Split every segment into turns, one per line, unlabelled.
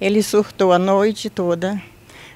Ele surtou a noite toda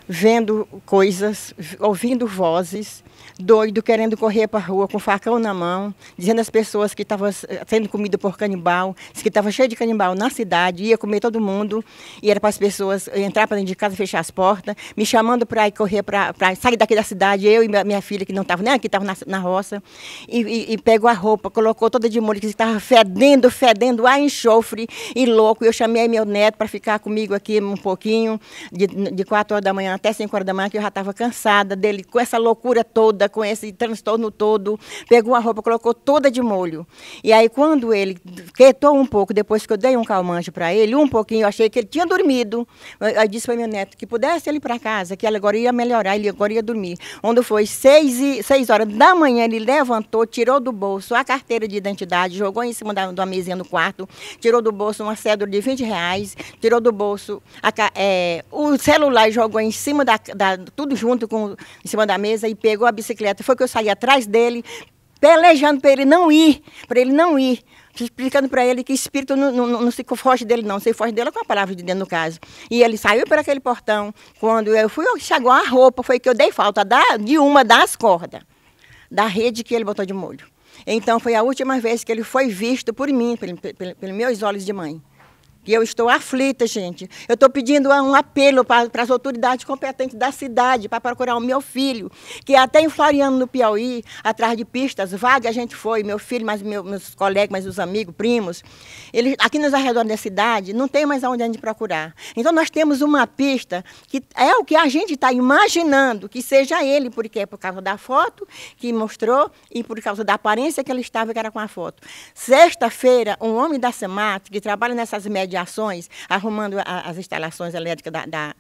vendo coisas, ouvindo vozes, doido querendo correr para a rua com facão na mão, dizendo às pessoas que estava sendo eh, comida por canibal, que estava cheio de canibal na cidade, ia comer todo mundo, e era para as pessoas entrar para dentro de casa, fechar as portas, me chamando para ir correr para sair daqui da cidade, eu e minha filha, que não estava nem aqui, estava na, na, roça, e, e, e, pegou a roupa, colocou toda de molho, que estava fedendo, fedendo, a enxofre e louco. Eu chamei meu neto para ficar comigo aqui um pouquinho, de, de quatro horas da manhã até 5 horas da manhã, que eu já estava cansada dele, com essa loucura toda, com esse transtorno todo. Pegou a roupa, colocou toda de molho. E aí, quando ele quietou um pouco, depois que eu dei um calmante para ele, um pouquinho, eu achei que ele tinha dormido. Aí disse para meu neto que pudesse ele ir para casa, que ele agora ia melhorar, ele agora ia dormir. Onde foi 6 e seis horas da manhã, ele levantou, tirou do bolso a carteira de identidade, jogou em cima da, da mesinha no quarto, tirou do bolso uma cédula de 20 reais, tirou do bolso a, é, o celular e jogou em cima cima da, da, tudo junto com em cima da mesa e pegou a bicicleta. Foi que eu saí atrás dele, pelejando para ele não ir, para ele não ir explicando para ele que espírito não, não, não, se foge dele, não. Se foge dele é com a palavra de dentro, no caso. E ele saiu por aquele portão. Quando eu fui enxaguar a roupa, foi que eu dei falta da, de uma das cordas, da rede que ele botou de molho. Então, foi a última vez que ele foi visto por mim, pelos meus olhos de mãe. E eu estou aflita, gente. Eu estou pedindo um apelo para, as autoridades competentes da cidade para procurar o meu filho, que até em Floriano, no Piauí, atrás de pistas vagas, a gente foi, meu filho, mas meu, meus colegas, mas os amigos, primos. Eles, aqui nos arredores da cidade, não tem mais aonde a gente procurar. Então, nós temos uma pista que é o que a gente está imaginando que seja ele, porque é por causa da foto que mostrou e por causa da aparência que ele estava, que era com a foto. Sexta-feira, um homem da SEMAT, que trabalha nessas médias, radiações, arrumando a, as instalações elétricas da, da,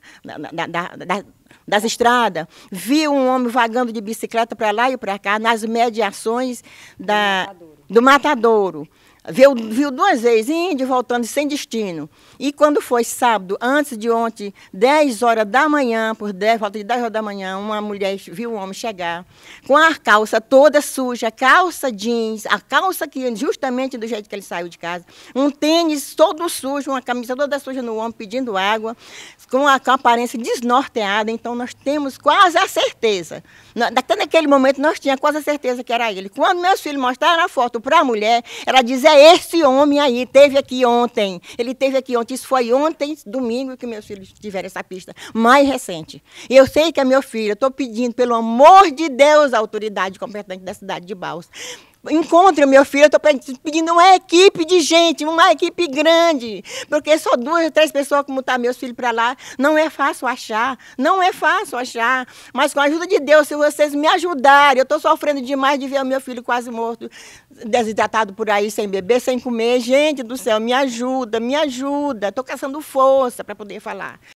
da, das estradas, viu um homem vagando de bicicleta para lá e para cá, nas mediações da, do matadouro. Do matadouro. Viu, viu duas vezes, indo e voltando sem destino. E quando foi sábado, antes de ontem, 10 horas da manhã, por 10, volta de 10 horas da manhã, uma mulher viu um homem chegar com a calça toda suja, calça jeans, a calça que justamente do jeito que ele saiu de casa, um tênis todo sujo, uma camisa toda suja no homem pedindo água, com a, com a aparência desnorteada. Então nós temos quase a certeza. Até naquele momento nós tínhamos quase a certeza que era ele. Quando meus filhos mostraram a foto para a mulher, ela dizia é esse homem aí, teve aqui ontem. Ele teve aqui ontem. Isso foi ontem, domingo, que meus filhos tiveram essa pista mais recente. E eu sei que é meu filho. Eu estou pedindo, pelo amor de Deus, a autoridade competente da cidade de Baus o meu filho, eu estou pedindo uma equipe de gente, uma equipe grande, porque só duas, três pessoas como tá meus filhos para lá, não é fácil achar, não é fácil achar, mas com a ajuda de Deus, se vocês me ajudarem, eu estou sofrendo demais de ver o meu filho quase morto, desidratado por aí, sem beber, sem comer, gente do céu, me ajuda, me ajuda, estou caçando força para poder falar.